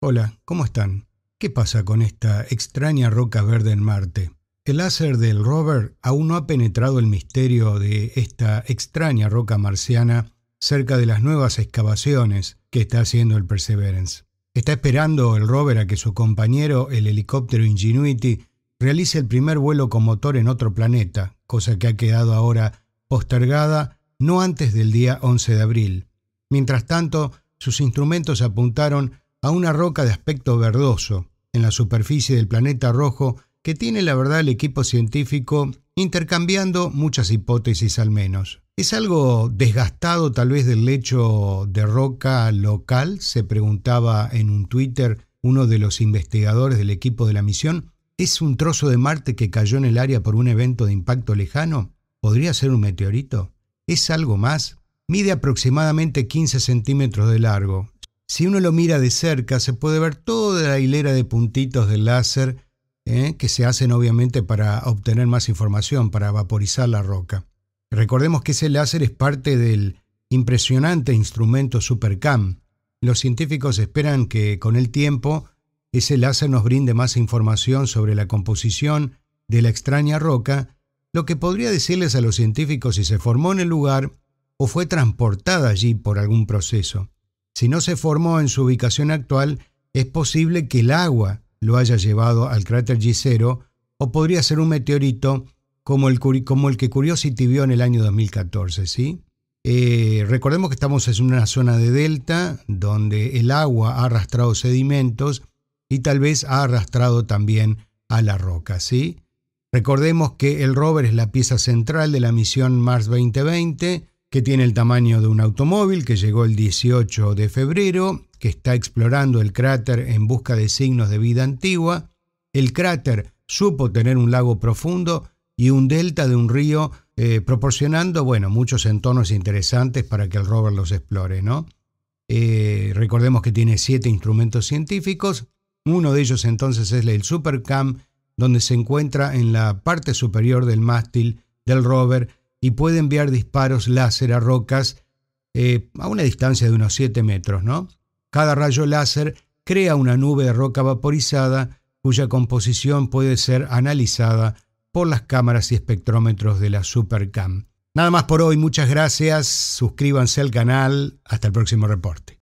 Hola, ¿cómo están? ¿Qué pasa con esta extraña roca verde en Marte? El láser del rover aún no ha penetrado el misterio de esta extraña roca marciana cerca de las nuevas excavaciones que está haciendo el Perseverance. Está esperando el rover a que su compañero, el helicóptero Ingenuity, realice el primer vuelo con motor en otro planeta, cosa que ha quedado ahora postergada no antes del día 11 de abril. Mientras tanto, sus instrumentos apuntaron a una roca de aspecto verdoso en la superficie del planeta rojo que tiene la verdad el equipo científico intercambiando muchas hipótesis al menos. ¿Es algo desgastado tal vez del lecho de roca local? Se preguntaba en un Twitter uno de los investigadores del equipo de la misión. ¿Es un trozo de Marte que cayó en el área por un evento de impacto lejano? ¿Podría ser un meteorito? ¿Es algo más? Mide aproximadamente 15 centímetros de largo, si uno lo mira de cerca, se puede ver toda la hilera de puntitos del láser ¿eh? que se hacen obviamente para obtener más información, para vaporizar la roca. Recordemos que ese láser es parte del impresionante instrumento SuperCam. Los científicos esperan que con el tiempo ese láser nos brinde más información sobre la composición de la extraña roca, lo que podría decirles a los científicos si se formó en el lugar o fue transportada allí por algún proceso. Si no se formó en su ubicación actual, es posible que el agua lo haya llevado al cráter g o podría ser un meteorito como el, que Curiosity vio en el año 2014, ¿sí? Eh, recordemos que estamos en una zona de delta donde el agua ha arrastrado sedimentos y tal vez ha arrastrado también a la roca, ¿sí? Recordemos que el rover es la pieza central de la misión Mars 2020 que tiene el tamaño de un automóvil, que llegó el 18 de febrero, que está explorando el cráter en busca de signos de vida antigua. El cráter supo tener un lago profundo y un delta de un río, eh, proporcionando, bueno, muchos entornos interesantes para que el rover los explore, ¿no? Eh, recordemos que tiene siete instrumentos científicos. Uno de ellos entonces es el SuperCam, donde se encuentra en la parte superior del mástil del rover y puede enviar disparos láser a rocas eh, a una distancia de unos 7 metros. ¿no? Cada rayo láser crea una nube de roca vaporizada cuya composición puede ser analizada por las cámaras y espectrómetros de la SuperCam. Nada más por hoy, muchas gracias, suscríbanse al canal, hasta el próximo reporte.